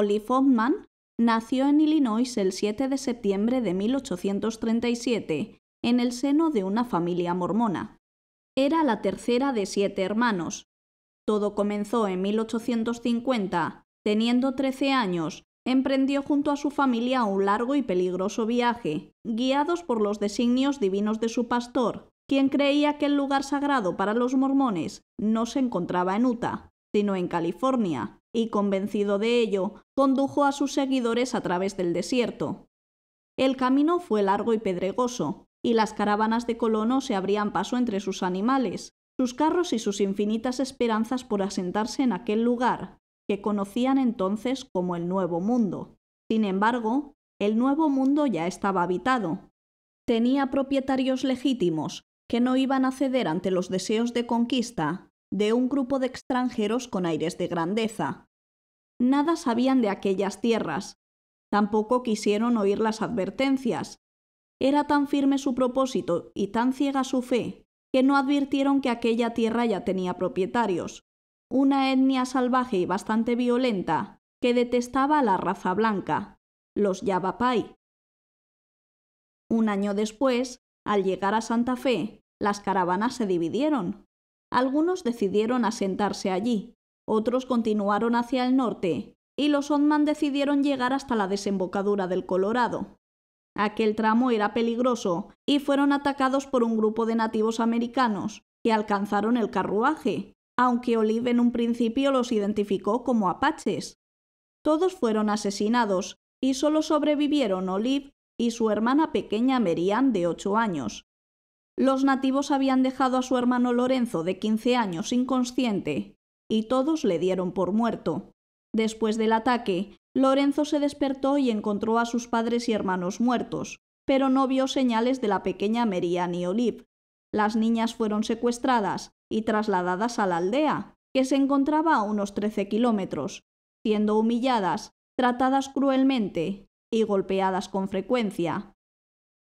Oli nació en Illinois el 7 de septiembre de 1837, en el seno de una familia mormona. Era la tercera de siete hermanos. Todo comenzó en 1850. Teniendo 13 años, emprendió junto a su familia un largo y peligroso viaje, guiados por los designios divinos de su pastor, quien creía que el lugar sagrado para los mormones no se encontraba en Utah, sino en California, y convencido de ello, condujo a sus seguidores a través del desierto. El camino fue largo y pedregoso, y las caravanas de colonos se abrían paso entre sus animales, sus carros y sus infinitas esperanzas por asentarse en aquel lugar, que conocían entonces como el Nuevo Mundo. Sin embargo, el Nuevo Mundo ya estaba habitado. Tenía propietarios legítimos, que no iban a ceder ante los deseos de conquista de un grupo de extranjeros con aires de grandeza. Nada sabían de aquellas tierras, tampoco quisieron oír las advertencias. Era tan firme su propósito y tan ciega su fe que no advirtieron que aquella tierra ya tenía propietarios, una etnia salvaje y bastante violenta que detestaba a la raza blanca, los Yavapai. Un año después, al llegar a Santa Fe, las caravanas se dividieron. Algunos decidieron asentarse allí, otros continuaron hacia el norte, y los Othman decidieron llegar hasta la desembocadura del Colorado. Aquel tramo era peligroso y fueron atacados por un grupo de nativos americanos que alcanzaron el carruaje, aunque Olive en un principio los identificó como apaches. Todos fueron asesinados y solo sobrevivieron Olive y su hermana pequeña Merian de ocho años, los nativos habían dejado a su hermano Lorenzo de 15 años inconsciente y todos le dieron por muerto. Después del ataque, Lorenzo se despertó y encontró a sus padres y hermanos muertos, pero no vio señales de la pequeña mería ni Olive. Las niñas fueron secuestradas y trasladadas a la aldea, que se encontraba a unos 13 kilómetros, siendo humilladas, tratadas cruelmente y golpeadas con frecuencia,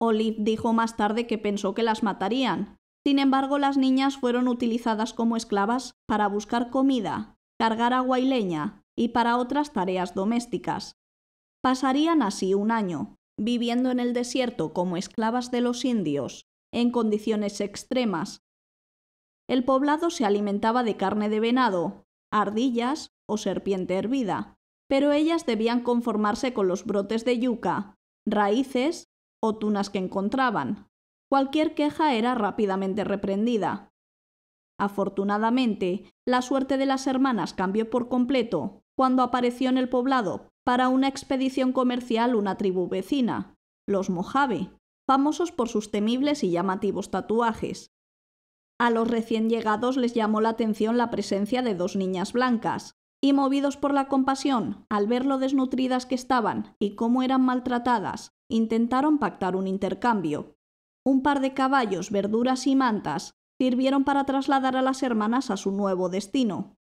Olive dijo más tarde que pensó que las matarían. Sin embargo, las niñas fueron utilizadas como esclavas para buscar comida, cargar agua y leña, y para otras tareas domésticas. Pasarían así un año, viviendo en el desierto como esclavas de los indios, en condiciones extremas. El poblado se alimentaba de carne de venado, ardillas o serpiente hervida, pero ellas debían conformarse con los brotes de yuca, raíces o tunas que encontraban. Cualquier queja era rápidamente reprendida. Afortunadamente, la suerte de las hermanas cambió por completo cuando apareció en el poblado para una expedición comercial una tribu vecina, los Mojave, famosos por sus temibles y llamativos tatuajes. A los recién llegados les llamó la atención la presencia de dos niñas blancas, y movidos por la compasión al ver lo desnutridas que estaban y cómo eran maltratadas, intentaron pactar un intercambio. Un par de caballos, verduras y mantas sirvieron para trasladar a las hermanas a su nuevo destino.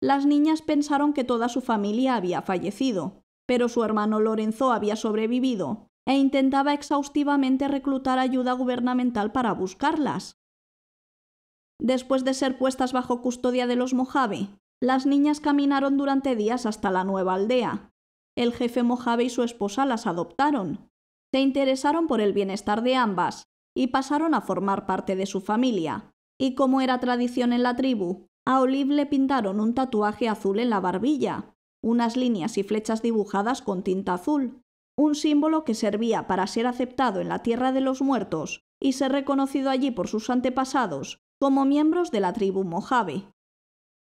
Las niñas pensaron que toda su familia había fallecido, pero su hermano Lorenzo había sobrevivido e intentaba exhaustivamente reclutar ayuda gubernamental para buscarlas. Después de ser puestas bajo custodia de los Mojave, las niñas caminaron durante días hasta la nueva aldea, el jefe Mojave y su esposa las adoptaron. Se interesaron por el bienestar de ambas y pasaron a formar parte de su familia. Y como era tradición en la tribu, a Olive le pintaron un tatuaje azul en la barbilla, unas líneas y flechas dibujadas con tinta azul, un símbolo que servía para ser aceptado en la Tierra de los Muertos y ser reconocido allí por sus antepasados como miembros de la tribu Mojave.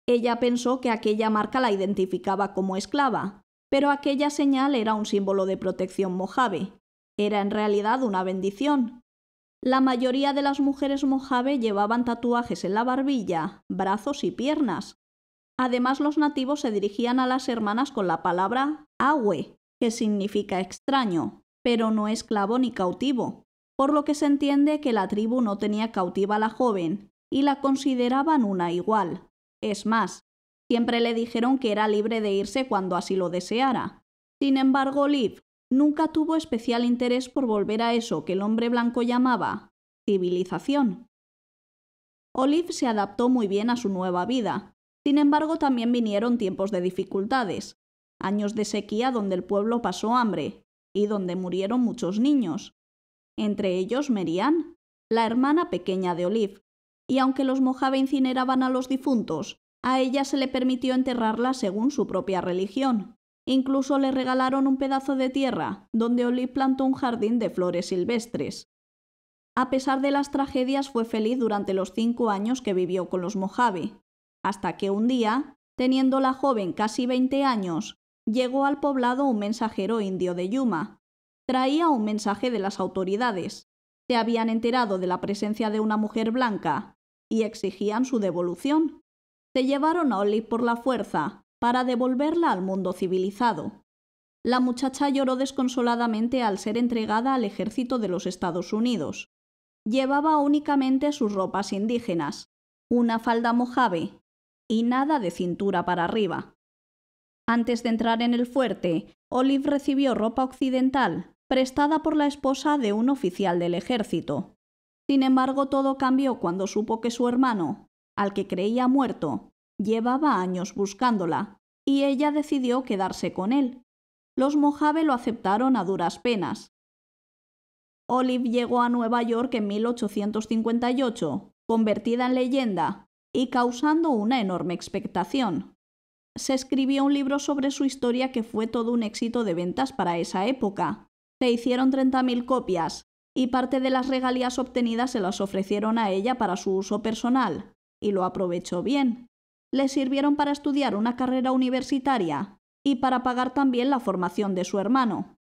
Ella pensó que aquella marca la identificaba como esclava, pero aquella señal era un símbolo de protección mojave. Era en realidad una bendición. La mayoría de las mujeres mojave llevaban tatuajes en la barbilla, brazos y piernas. Además, los nativos se dirigían a las hermanas con la palabra "ague", que significa extraño, pero no esclavo ni cautivo, por lo que se entiende que la tribu no tenía cautiva a la joven y la consideraban una igual. Es más, Siempre le dijeron que era libre de irse cuando así lo deseara. Sin embargo, Liv nunca tuvo especial interés por volver a eso que el hombre blanco llamaba civilización. Olive se adaptó muy bien a su nueva vida. Sin embargo, también vinieron tiempos de dificultades, años de sequía donde el pueblo pasó hambre y donde murieron muchos niños, entre ellos Merian, la hermana pequeña de Olive. Y aunque los Mojave incineraban a los difuntos, a ella se le permitió enterrarla según su propia religión. Incluso le regalaron un pedazo de tierra, donde Oli plantó un jardín de flores silvestres. A pesar de las tragedias, fue feliz durante los cinco años que vivió con los Mojave, hasta que un día, teniendo la joven casi 20 años, llegó al poblado un mensajero indio de Yuma. Traía un mensaje de las autoridades. Se habían enterado de la presencia de una mujer blanca y exigían su devolución se llevaron a Olive por la fuerza para devolverla al mundo civilizado. La muchacha lloró desconsoladamente al ser entregada al ejército de los Estados Unidos. Llevaba únicamente sus ropas indígenas, una falda mojave y nada de cintura para arriba. Antes de entrar en el fuerte, Olive recibió ropa occidental prestada por la esposa de un oficial del ejército. Sin embargo, todo cambió cuando supo que su hermano al que creía muerto. Llevaba años buscándola, y ella decidió quedarse con él. Los Mojave lo aceptaron a duras penas. Olive llegó a Nueva York en 1858, convertida en leyenda y causando una enorme expectación. Se escribió un libro sobre su historia que fue todo un éxito de ventas para esa época. Se hicieron 30.000 copias y parte de las regalías obtenidas se las ofrecieron a ella para su uso personal y lo aprovechó bien. Le sirvieron para estudiar una carrera universitaria y para pagar también la formación de su hermano.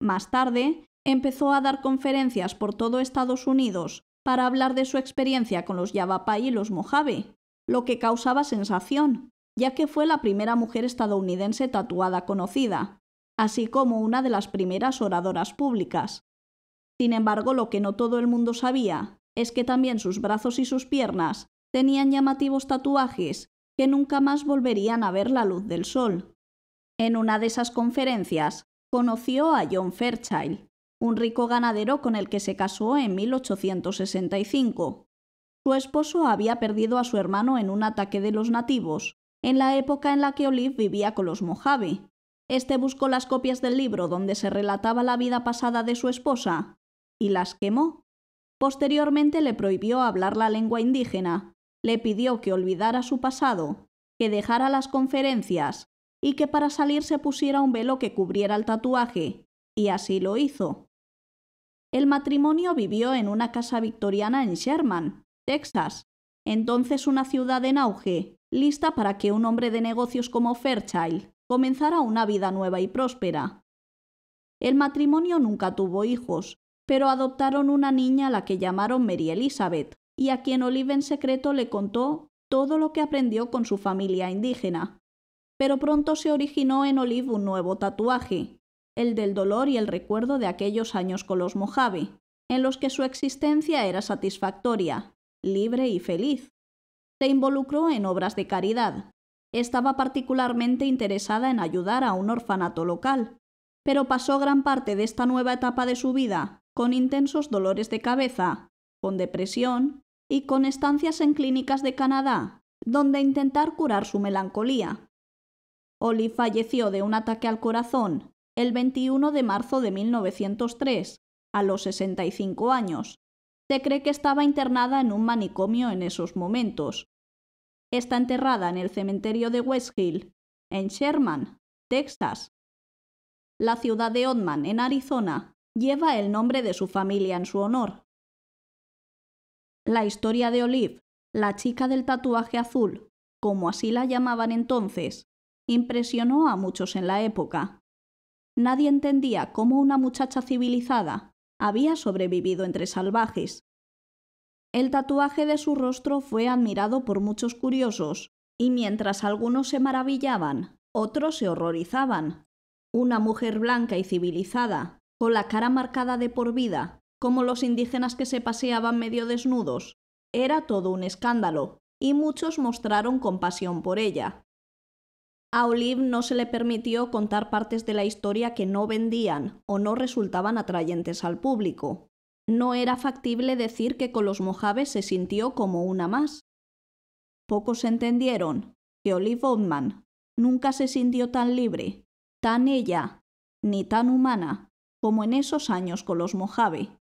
Más tarde, empezó a dar conferencias por todo Estados Unidos para hablar de su experiencia con los Yavapai y los Mojave, lo que causaba sensación, ya que fue la primera mujer estadounidense tatuada conocida, así como una de las primeras oradoras públicas. Sin embargo, lo que no todo el mundo sabía es que también sus brazos y sus piernas tenían llamativos tatuajes que nunca más volverían a ver la luz del sol. En una de esas conferencias, conoció a John Fairchild, un rico ganadero con el que se casó en 1865. Su esposo había perdido a su hermano en un ataque de los nativos, en la época en la que Olive vivía con los Mojave. Este buscó las copias del libro donde se relataba la vida pasada de su esposa y las quemó. Posteriormente le prohibió hablar la lengua indígena le pidió que olvidara su pasado, que dejara las conferencias y que para salir se pusiera un velo que cubriera el tatuaje, y así lo hizo. El matrimonio vivió en una casa victoriana en Sherman, Texas, entonces una ciudad en auge, lista para que un hombre de negocios como Fairchild comenzara una vida nueva y próspera. El matrimonio nunca tuvo hijos, pero adoptaron una niña a la que llamaron Mary Elizabeth, y a quien Olive en secreto le contó todo lo que aprendió con su familia indígena. Pero pronto se originó en Olive un nuevo tatuaje, el del dolor y el recuerdo de aquellos años con los Mojave, en los que su existencia era satisfactoria, libre y feliz. Se involucró en obras de caridad. Estaba particularmente interesada en ayudar a un orfanato local, pero pasó gran parte de esta nueva etapa de su vida con intensos dolores de cabeza, con depresión y con estancias en clínicas de Canadá, donde intentar curar su melancolía. Oli falleció de un ataque al corazón el 21 de marzo de 1903, a los 65 años. Se cree que estaba internada en un manicomio en esos momentos. Está enterrada en el cementerio de West Hill, en Sherman, Texas. La ciudad de Otman, en Arizona, lleva el nombre de su familia en su honor. La historia de Olive, la chica del tatuaje azul, como así la llamaban entonces, impresionó a muchos en la época. Nadie entendía cómo una muchacha civilizada había sobrevivido entre salvajes. El tatuaje de su rostro fue admirado por muchos curiosos, y mientras algunos se maravillaban, otros se horrorizaban. Una mujer blanca y civilizada, con la cara marcada de por vida, como los indígenas que se paseaban medio desnudos. Era todo un escándalo, y muchos mostraron compasión por ella. A Olive no se le permitió contar partes de la historia que no vendían o no resultaban atrayentes al público. No era factible decir que con los Mojave se sintió como una más. Pocos entendieron que Olive Oldman nunca se sintió tan libre, tan ella, ni tan humana, como en esos años con los mojave.